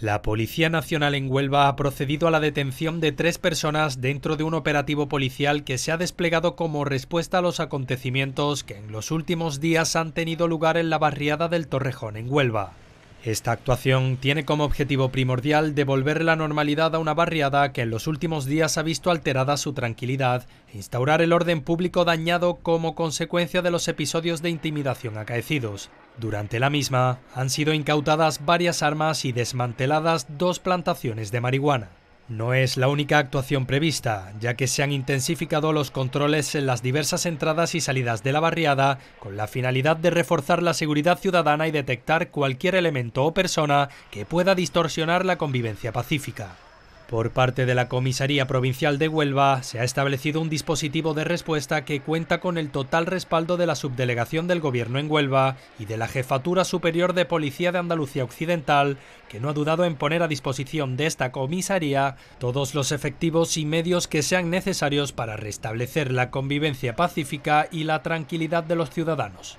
La Policía Nacional en Huelva ha procedido a la detención de tres personas dentro de un operativo policial que se ha desplegado como respuesta a los acontecimientos que en los últimos días han tenido lugar en la barriada del Torrejón en Huelva. Esta actuación tiene como objetivo primordial devolver la normalidad a una barriada que en los últimos días ha visto alterada su tranquilidad e instaurar el orden público dañado como consecuencia de los episodios de intimidación acaecidos. Durante la misma, han sido incautadas varias armas y desmanteladas dos plantaciones de marihuana. No es la única actuación prevista, ya que se han intensificado los controles en las diversas entradas y salidas de la barriada, con la finalidad de reforzar la seguridad ciudadana y detectar cualquier elemento o persona que pueda distorsionar la convivencia pacífica. Por parte de la Comisaría Provincial de Huelva se ha establecido un dispositivo de respuesta que cuenta con el total respaldo de la subdelegación del Gobierno en Huelva y de la Jefatura Superior de Policía de Andalucía Occidental, que no ha dudado en poner a disposición de esta comisaría todos los efectivos y medios que sean necesarios para restablecer la convivencia pacífica y la tranquilidad de los ciudadanos.